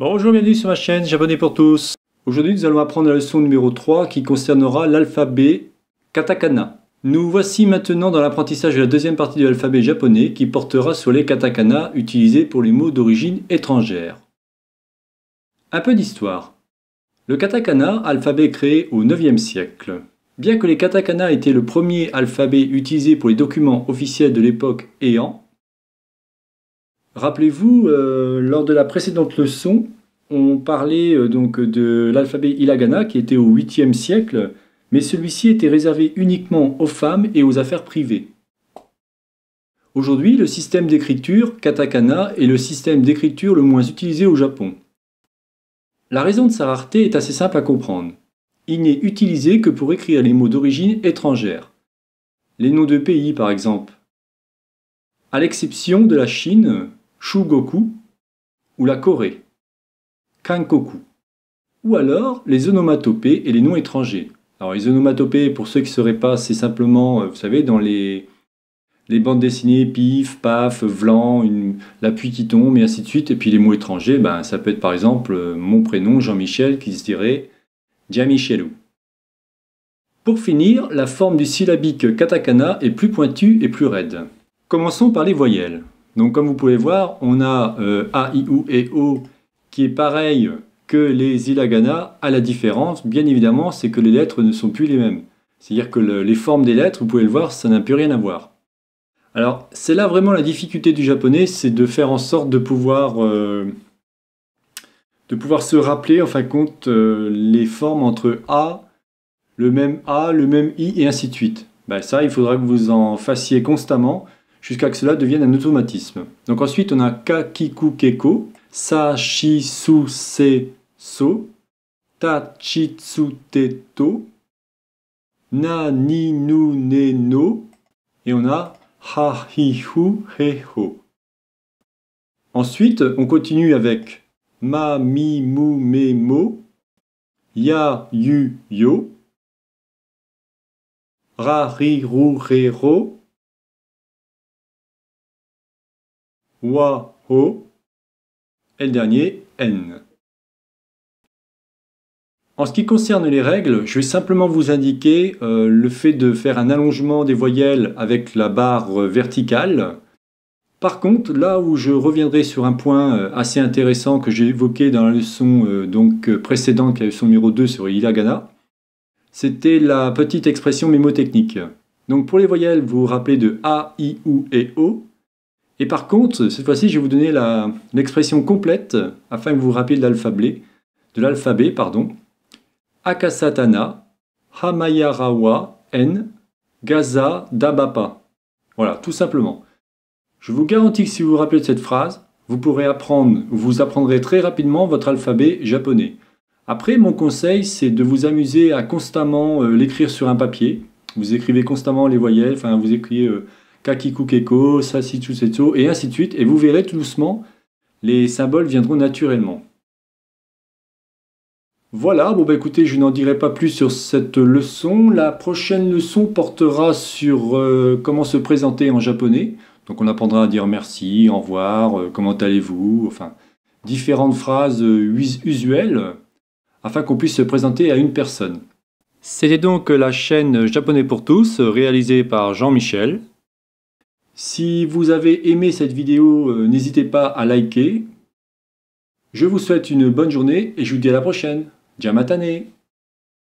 Bonjour, bienvenue sur ma chaîne, japonais pour tous. Aujourd'hui, nous allons apprendre la leçon numéro 3 qui concernera l'alphabet katakana. Nous voici maintenant dans l'apprentissage de la deuxième partie de l'alphabet japonais qui portera sur les katakana utilisés pour les mots d'origine étrangère. Un peu d'histoire. Le katakana, alphabet créé au 9e siècle. Bien que les katakana étaient le premier alphabet utilisé pour les documents officiels de l'époque Heian, Rappelez-vous, euh, lors de la précédente leçon, on parlait euh, donc de l'alphabet hiragana qui était au 8e siècle, mais celui-ci était réservé uniquement aux femmes et aux affaires privées. Aujourd'hui, le système d'écriture katakana est le système d'écriture le moins utilisé au Japon. La raison de sa rareté est assez simple à comprendre. Il n'est utilisé que pour écrire les mots d'origine étrangère. Les noms de pays, par exemple. À l'exception de la Chine, Shugoku ou la Corée, Kankoku, ou alors les onomatopées et les noms étrangers. Alors les onomatopées, pour ceux qui ne sauraient pas, c'est simplement, euh, vous savez, dans les, les bandes dessinées, pif, paf, vlan, la pluie qui tombe, et ainsi de suite. Et puis les mots étrangers, ben, ça peut être par exemple euh, mon prénom, Jean-Michel, qui se dirait Jamichelou. Pour finir, la forme du syllabique katakana est plus pointue et plus raide. Commençons par les voyelles. Donc comme vous pouvez voir, on a euh, A, I, U et O qui est pareil que les hiragana, à la différence, bien évidemment, c'est que les lettres ne sont plus les mêmes. C'est-à-dire que les formes des lettres, vous pouvez le voir, ça n'a plus rien à voir. Alors c'est là vraiment la difficulté du japonais, c'est de faire en sorte de pouvoir, euh, de pouvoir se rappeler en fin de compte euh, les formes entre A, le même A, le même I et ainsi de suite. Ben, ça, il faudra que vous en fassiez constamment jusqu'à que cela devienne un automatisme. Donc ensuite, on a kakiku keko, sa shi su se so, ta to, na ni nu ne no, et on a ha hi he ho. Ensuite, on continue avec ma mi mu ya yu yo, ra ru re ro, wa, O, et le dernier, n. En ce qui concerne les règles, je vais simplement vous indiquer euh, le fait de faire un allongement des voyelles avec la barre verticale. Par contre, là où je reviendrai sur un point euh, assez intéressant que j'ai évoqué dans la leçon euh, donc, précédente, qui est la leçon numéro 2 sur ilagana c'était la petite expression mémotechnique. Donc pour les voyelles, vous vous rappelez de A, I, U et O. Et par contre, cette fois-ci, je vais vous donner l'expression complète afin que vous vous rappelez de l'alphabet, de l'alphabet, pardon. Akasatana, Hamayarawa, N, Gaza, Dabapa. Voilà, tout simplement. Je vous garantis que si vous vous rappelez de cette phrase, vous pourrez apprendre, vous apprendrez très rapidement votre alphabet japonais. Après, mon conseil, c'est de vous amuser à constamment euh, l'écrire sur un papier. Vous écrivez constamment les voyelles, enfin, vous écrivez euh, Kakikukeko, Sasitsusetsu, et ainsi de suite, et vous verrez tout doucement, les symboles viendront naturellement. Voilà, bon bah écoutez, je n'en dirai pas plus sur cette leçon. La prochaine leçon portera sur euh, comment se présenter en japonais. Donc on apprendra à dire merci, au revoir, euh, comment allez-vous, enfin différentes phrases euh, usuelles afin qu'on puisse se présenter à une personne. C'était donc la chaîne Japonais pour tous réalisée par Jean-Michel. Si vous avez aimé cette vidéo, euh, n'hésitez pas à liker. Je vous souhaite une bonne journée et je vous dis à la prochaine. Djamatane